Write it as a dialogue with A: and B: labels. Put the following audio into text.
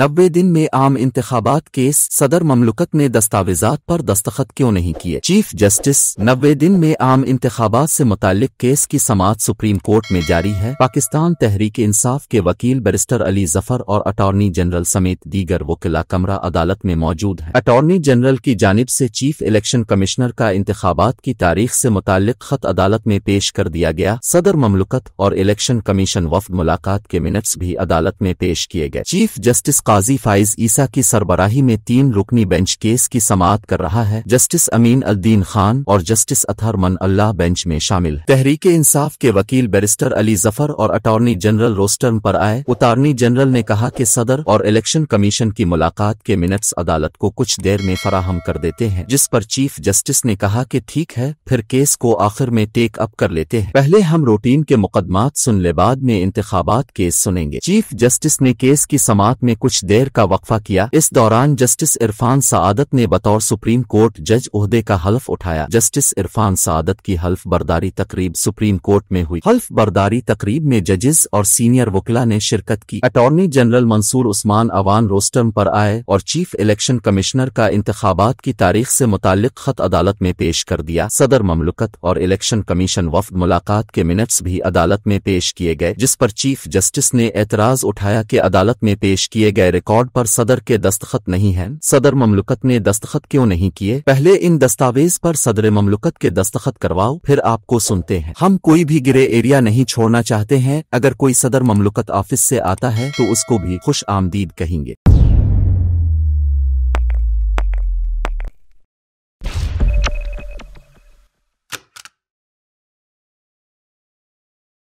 A: नब्बे दिन में आम इंतबात केस सदर ममलुकत ने दस्तावेजात पर दस्तखत क्यों नहीं किए चीफ जस्टिस नब्बे दिन में आम इंतबात से मुतालिक केस की समात सुप्रीम कोर्ट में जारी है पाकिस्तान तहरीक इंसाफ के वकील बैरिस्टर अली जफर और अटॉर्नी जनरल समेत दीगर वकीला कमरा अदालत में मौजूद है अटॉर्नी जनरल की जानब ऐसी चीफ इलेक्शन कमिश्नर का इंतबात की तारीख ऐसी मुतालिक खत अदालत में पेश कर दिया गया सदर ममलुकत और इलेक्शन कमीशन वफद मुलाकात के मिनट्स भी अदालत में पेश किए गए चीफ जस्टिस काजी फाइज ईसा की सरबराही में तीन रुकनी बेंच केस की समाप्त कर रहा है जस्टिस अमीन अल्दीन खान और जस्टिस अथहर मन अल्लाह बेंच में शामिल तहरीक इंसाफ के वकील बैरिस्टर अली जफर और अटॉर्नी जनरल रोस्टर्न पर आए उतारनी जनरल ने कहा कि सदर और इलेक्शन कमीशन की मुलाकात के मिनट्स अदालत को कुछ देर में फराहम कर देते हैं जिस पर चीफ जस्टिस ने कहा कि ठीक है फिर केस को आखिर में टेक अप कर लेते हैं पहले हम रूटीन के मुकदमात सुन ले बाद में इंतबात केस सुनेंगे चीफ जस्टिस ने केस की समात में कुछ कुछ देर का वक्फा किया इस दौरान जस्टिस इरफान सआदत ने बतौर सुप्रीम कोर्ट जज उहदे का हल्फ उठाया जस्टिस इरफान सआदत की हल्फ बर्दारी तकरीब सुप्रीम कोर्ट में हुई हल्फ बर्दारी तकरीब में जजेस और सीनियर वकला ने शिरकत की attorney general Mansoor Usman Awan rostrum पर आए और चीफ इलेक्शन कमिश्नर का इंतबात की तारीख से मुतल खत अदालत में पेश कर दिया सदर ममलकत और इलेक्शन कमीशन वफद मुलाकात के मिनट्स भी अदालत में पेश किए गए जिस पर चीफ जस्टिस ने एतराज उठाया कि अदालत में पेश किए गए रिकॉर्ड पर सदर के दस्तखत नहीं हैं सदर ममलुकत ने दस्तखत क्यों नहीं किए पहले इन दस्तावेज पर सदर ममलुकत के दस्तखत करवाओ फिर आपको सुनते हैं हम कोई भी गिरे एरिया नहीं छोड़ना चाहते हैं अगर कोई सदर ममलकत ऑफिस से आता है तो उसको भी खुश आमदीद
B: कहेंगे